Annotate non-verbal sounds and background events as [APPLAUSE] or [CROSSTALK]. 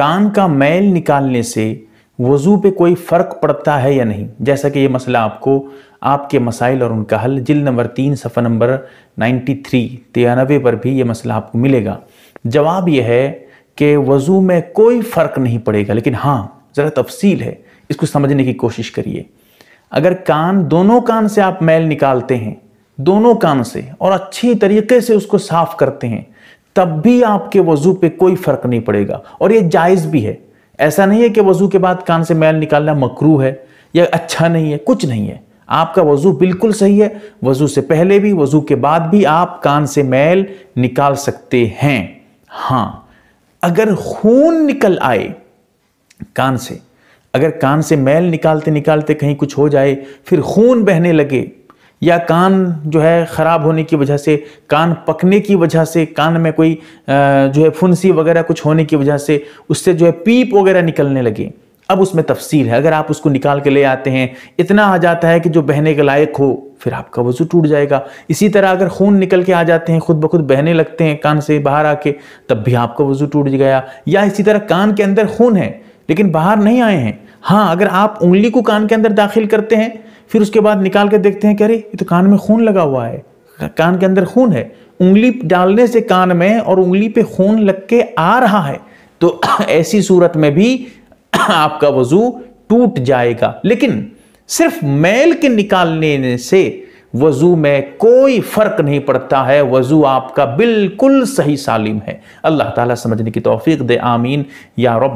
कान का मैल निकालने से वज़ू पे कोई फ़र्क पड़ता है या नहीं जैसा कि ये मसला आपको आपके मसाइल और उनका हल जिल नंबर तीन सफ़ा नंबर 93 थ्री तिरानवे पर भी ये मसला आपको मिलेगा जवाब यह है कि वज़ू में कोई फ़र्क नहीं पड़ेगा लेकिन हाँ ज़रा तफसील है इसको समझने की कोशिश करिए अगर कान दोनों कान से आप मैल निकालते हैं दोनों कान से और अच्छी तरीके से उसको साफ़ करते हैं तब भी आपके वजू पे कोई फर्क नहीं पड़ेगा और ये जायज़ भी है ऐसा नहीं है कि वजू के बाद कान से मैल निकालना मकरू है या अच्छा नहीं है कुछ नहीं है आपका वजू बिल्कुल सही है वजू से पहले भी वजू के बाद भी आप कान से मैल निकाल सकते हैं हाँ अगर खून निकल आए कान से अगर कान से मैल निकालते निकालते कहीं कुछ हो जाए फिर खून बहने लगे या कान जो है ख़राब होने की वजह से कान पकने की वजह से कान में कोई जो है फुंसी वगैरह कुछ होने की वजह से उससे जो है पीप वगैरह निकलने लगे अब उसमें तफसील है अगर आप उसको निकाल के ले आते हैं इतना आ जाता है कि जो बहने के लायक हो फिर आपका वजू टूट जाएगा इसी तरह अगर खून निकल के आ जाते हैं खुद ब खुद बहने लगते हैं कान से बाहर आके तब भी आपका वजू टूट गया या इसी तरह कान के अंदर खून है लेकिन बाहर नहीं आए हैं हाँ अगर आप उंगली को कान के अंदर दाखिल करते हैं फिर उसके बाद निकाल के देखते हैं कि अरे ये तो कान में खून लगा हुआ है कान के अंदर खून है उंगली डालने से कान में और उंगली पे खून लग के आ रहा है तो [CLEARS THROAT] ऐसी सूरत में भी [CLEARS THROAT] आपका वजू टूट जाएगा लेकिन सिर्फ मैल के निकालने से वज़ू में कोई फ़र्क नहीं पड़ता है वज़ू आपका बिल्कुल सही सालिम है अल्लाह ताला समझने की तौफीक दे आमीन या रब